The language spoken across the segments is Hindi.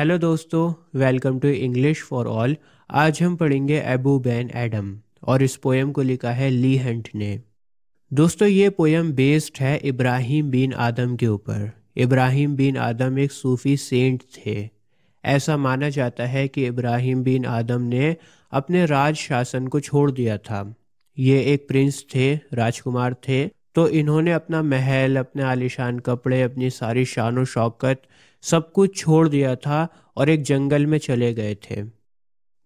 हेलो दोस्तों welcome to English for all आज हम पढ़ेंगे एबू बैन एडम और इस पोएम को लिखा है ली हंट ने दोस्तों ये पोएम बेस्ड है इब्राहिम बिन आदम के ऊपर इब्राहिम बिन आदम एक सूफ़ी सेंट थे ऐसा माना जाता है कि इब्राहिम बिन आदम ने अपने राज शासन को छोड़ दिया था ये एक प्रिंस थे राजकुमार थे तो इन्होंने अपना महल अपने आलिशान कपड़े अपनी सारी शान व शौकत सब कुछ छोड़ दिया था और एक जंगल में चले गए थे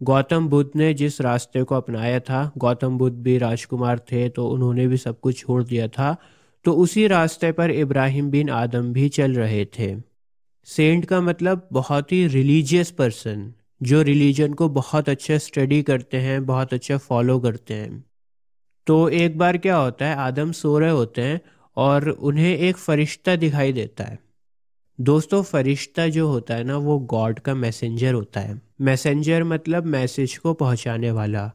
गौतम बुद्ध ने जिस रास्ते को अपनाया था गौतम बुद्ध भी राजकुमार थे तो उन्होंने भी सब कुछ छोड़ दिया था तो उसी रास्ते पर इब्राहिम बिन आदम भी चल रहे थे सेंट का मतलब बहुत ही रिलीजियस पर्सन जो रिलीजन को बहुत अच्छा स्टडी करते हैं बहुत अच्छा फॉलो करते हैं तो एक बार क्या होता है आदम सो रहे होते हैं और उन्हें एक फरिश्ता दिखाई देता है दोस्तों फरिश्ता जो होता है ना वो गॉड का मैसेंजर होता है मैसेंजर मतलब मैसेज को पहुंचाने वाला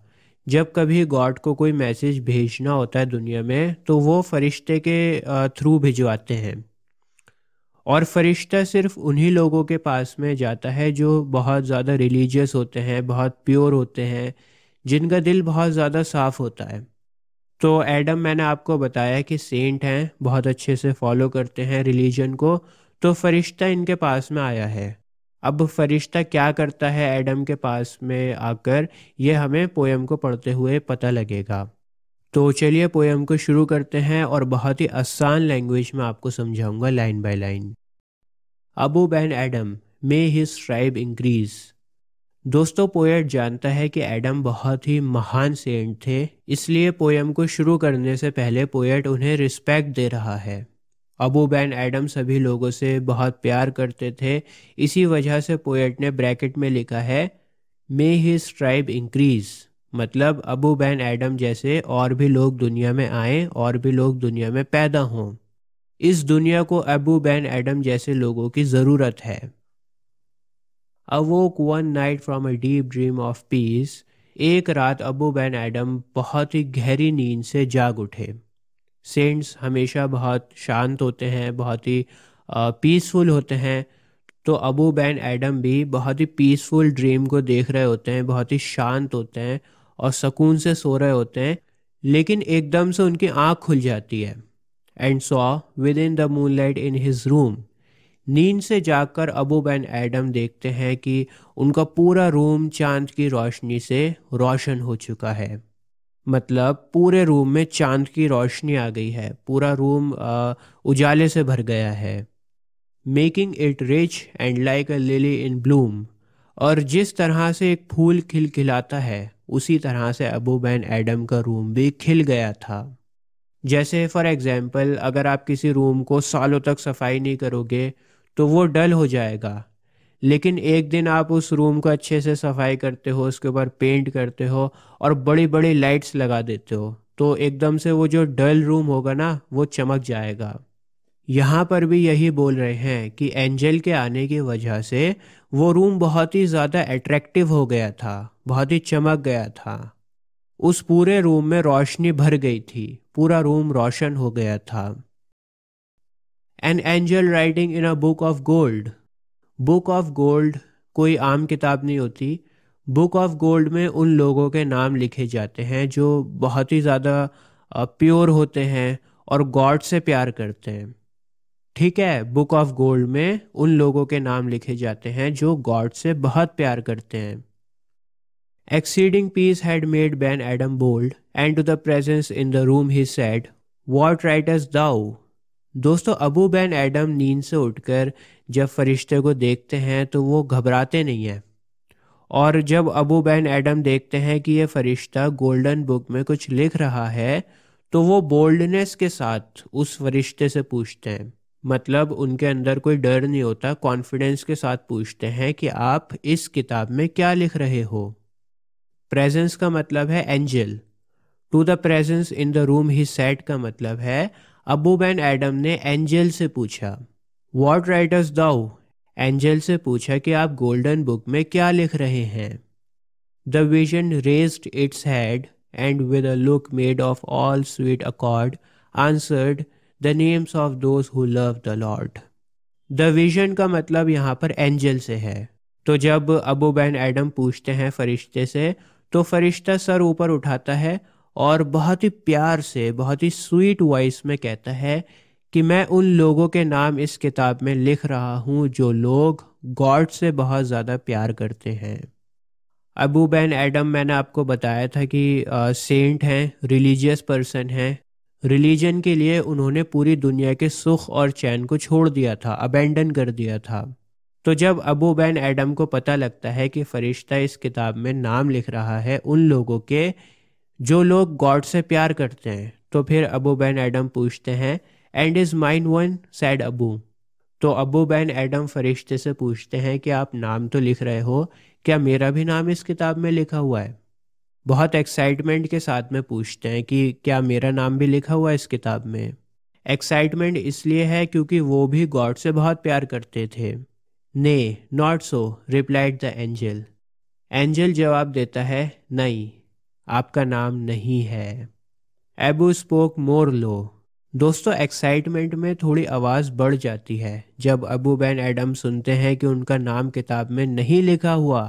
जब कभी गॉड को कोई मैसेज भेजना होता है दुनिया में तो वो फरिश्ते के थ्रू भिजवाते हैं और फरिश्ता सिर्फ उन्हीं लोगों के पास में जाता है जो बहुत ज़्यादा रिलीजियस होते हैं बहुत प्योर होते हैं जिनका दिल बहुत ज़्यादा साफ़ होता है तो एडम मैंने आपको बताया कि सेंट हैं बहुत अच्छे से फॉलो करते हैं रिलीजन को तो फरिश्ता इनके पास में आया है अब फरिश्ता क्या करता है एडम के पास में आकर यह हमें पोएम को पढ़ते हुए पता लगेगा तो चलिए पोएम को शुरू करते हैं और बहुत ही आसान लैंग्वेज में आपको समझाऊंगा line by line Abou Ben Adhem may his tribe increase दोस्तों पोएट जानता है कि एडम बहुत ही महान सेंट थे इसलिए पोएम को शुरू करने से पहले पोएट उन्हें रिस्पेक्ट दे रहा है अबू बैन एडम सभी लोगों से बहुत प्यार करते थे इसी वजह से पोएट ने ब्रैकेट में लिखा है मे हिज ट्राइब इंक्रीज मतलब अबू बैन एडम जैसे और भी लोग दुनिया में आए और भी लोग दुनिया में पैदा हों इस दुनिया को अबू बैन एडम जैसे लोगों की ज़रूरत है awoke one night from a deep dream of peace एक रात अबू बैन एडम बहुत ही गहरी नींद से जाग उठे सेंट्स हमेशा बहुत शांत होते हैं बहुत ही पीसफुल होते हैं तो अबू बैन एडम भी बहुत ही पीसफुल ड्रीम को देख रहे होते हैं बहुत ही शांत होते हैं और सुकून से सो रहे होते हैं लेकिन एकदम से उनकी आँख खुल जाती है and saw within the moonlight in his room नींद से जाकर अबू बैन एडम देखते हैं कि उनका पूरा रूम चांद की रोशनी से रोशन हो चुका है मतलब पूरे रूम में चांद की रोशनी आ गई है पूरा रूम उजाले से भर गया है making it rich and like a lily in bloom और जिस तरह से एक फूल खिलखिलाता है उसी तरह से अबू बैन एडम का रूम भी खिल गया था जैसे फॉर एग्ज़ाम्पल अगर आप किसी रूम को सालों तक सफाई नहीं करोगे तो वो डल हो जाएगा लेकिन एक दिन आप उस रूम को अच्छे से सफाई करते हो उसके ऊपर पेंट करते हो और बड़ी बड़ी लाइट्स लगा देते हो तो एकदम से वो जो डल रूम होगा ना वो चमक जाएगा यहाँ पर भी यही बोल रहे हैं कि एंजल के आने की वजह से वो रूम बहुत ही ज़्यादा अट्रैक्टिव हो गया था बहुत ही चमक गया था उस पूरे रूम में रोशनी भर गई थी पूरा रूम रोशन हो गया था an angel writing in a book of gold book of gold कोई आम किताब नहीं होती बुक ऑफ गोल्ड में उन लोगों के नाम लिखे जाते हैं जो बहुत ही ज़्यादा प्योर होते हैं और गॉड से प्यार करते हैं ठीक है बुक ऑफ गोल्ड में उन लोगों के नाम लिखे जाते हैं जो गॉड से बहुत प्यार करते हैं peace had made Ben Adhem bold and to the presence in the room he said what writest thou दोस्तों अबू बैन एडम नींद से उठकर जब फरिश्ते को देखते हैं तो वो घबराते नहीं हैं और जब अबू बैन एडम देखते हैं कि ये फरिश्ता गोल्डन बुक में कुछ लिख रहा है तो वो बोल्डनेस के साथ उस फरिश्ते से पूछते हैं मतलब उनके अंदर कोई डर नहीं होता कॉन्फिडेंस के साथ पूछते हैं कि आप इस किताब में क्या लिख रहे हो प्रेजेंस का मतलब है angel to the presence in the room he said का मतलब है अबूब एंड एडम ने एंजल से पूछा वॉट राइटर्स दाउ एंजल से पूछा कि आप गोल्डन बुक में क्या लिख रहे हैं the vision raised its head and with a look made of all sweet accord answered the names of those who love the Lord the vision का मतलब यहाँ पर एंजल से है तो जब अबू बैन एडम पूछते हैं फरिश्ते से तो फरिश्ता सर ऊपर उठाता है और बहुत ही प्यार से बहुत ही स्वीट वॉइस में कहता है कि मैं उन लोगों के नाम इस किताब में लिख रहा हूँ जो लोग गॉड से बहुत ज़्यादा प्यार करते हैं अबू बैन एडम मैंने आपको बताया था कि सेंट हैं रिलीजियस पर्सन हैं रिलीजन के लिए उन्होंने पूरी दुनिया के सुख और चैन को छोड़ दिया था अबेंडन कर दिया था तो जब अबू बैन एडम को पता लगता है कि फरिश्ता इस किताब में नाम लिख रहा है उन लोगों के जो लोग गॉड से प्यार करते हैं तो फिर अबू बैन एडम पूछते हैं and is mine one said Abou तो अबू बैन एडम फरिश्ते से पूछते हैं कि आप नाम तो लिख रहे हो क्या मेरा भी नाम इस किताब में लिखा हुआ है बहुत एक्साइटमेंट के साथ में पूछते हैं कि क्या मेरा नाम भी लिखा हुआ है इस किताब में एक्साइटमेंट इसलिए है क्योंकि वो भी गॉड से बहुत प्यार करते थे nay not so replied the angel angel जवाब देता है नहीं आपका नाम नहीं है एबू स्पोक मोर लो दोस्तों एक्साइटमेंट में थोड़ी आवाज़ बढ़ जाती है जब अबू बैन एडम सुनते हैं कि उनका नाम किताब में नहीं लिखा हुआ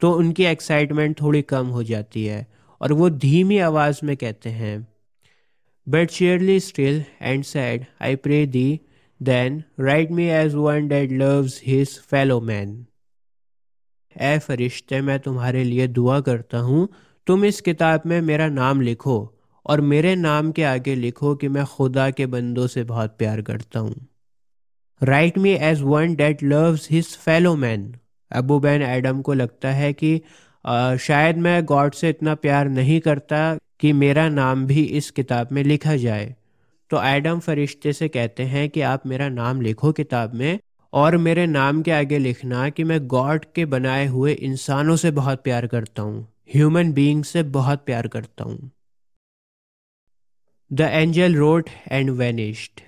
तो उनकी एक्साइटमेंट थोड़ी कम हो जाती है और वो धीमी आवाज़ में कहते हैं but cheerly still and said I pray thee then write me as one that loves his fellow men ए फरिश्ते मैं तुम्हारे लिए दुआ करता हूँ तुम इस किताब में मेरा नाम लिखो और मेरे नाम के आगे लिखो कि मैं खुदा के बंदों से बहुत प्यार करता हूँ write me as one that loves his fellow men Abou Ben Adhem को लगता है कि आ, शायद मैं गॉड से इतना प्यार नहीं करता कि मेरा नाम भी इस किताब में लिखा जाए तो एडम फरिश्ते से कहते हैं कि आप मेरा नाम लिखो किताब में और मेरे नाम के आगे लिखना कि मैं गॉड के बनाए हुए इंसानों से बहुत प्यार करता हूँ ह्यूमन बींग से बहुत प्यार करता हूँ the angel wrote and vanished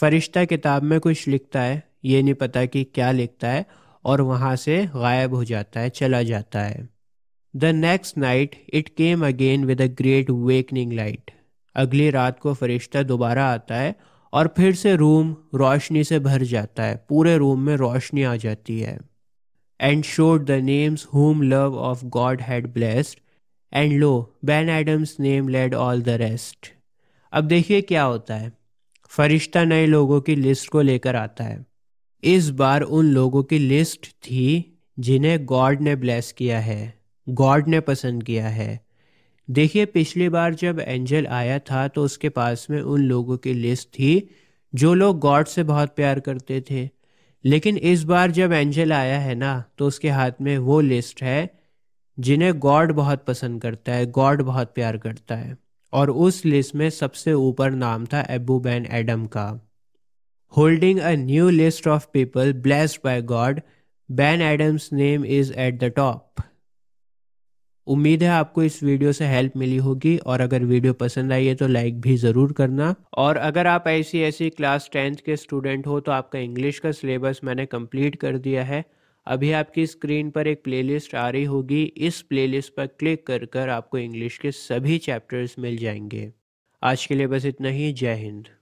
फरिश्ता किताब में कुछ लिखता है ये नहीं पता कि क्या लिखता है और वहां से गायब हो जाता है चला जाता है the next night it came again with a great wakening light अगली रात को फरिश्ता दोबारा आता है और फिर से रूम रोशनी से भर जाता है पूरे रूम में रोशनी आ जाती है and showed the names whom love of God had blessed, and lo, Ben Adhem's name led all the rest अब देखिए क्या होता है फरिश्ता नए लोगों की लिस्ट को लेकर आता है इस बार उन लोगों की लिस्ट थी जिन्हें गॉड ने ब्लेस किया है गॉड ने पसंद किया है देखिए पिछली बार जब एंजल आया था तो उसके पास में उन लोगों की लिस्ट थी जो लोग गॉड से बहुत प्यार करते थे लेकिन इस बार जब एंजल आया है ना तो उसके हाथ में वो लिस्ट है जिन्हें गॉड बहुत पसंद करता है गॉड बहुत प्यार करता है और उस लिस्ट में सबसे ऊपर नाम था एबू बैन एडम का holding a new list of people blessed by God Ben Adhem's name is at the top उम्मीद है आपको इस वीडियो से हेल्प मिली होगी और अगर वीडियो पसंद आई है तो लाइक भी ज़रूर करना और अगर आप ऐसी ऐसी क्लास टेंथ के स्टूडेंट हो तो आपका इंग्लिश का सिलेबस मैंने कंप्लीट कर दिया है अभी आपकी स्क्रीन पर एक प्लेलिस्ट आ रही होगी इस प्लेलिस्ट पर क्लिक कर कर आपको इंग्लिश के सभी चैप्टर्स मिल जाएंगे आज के लिए बस इतना ही जय हिंद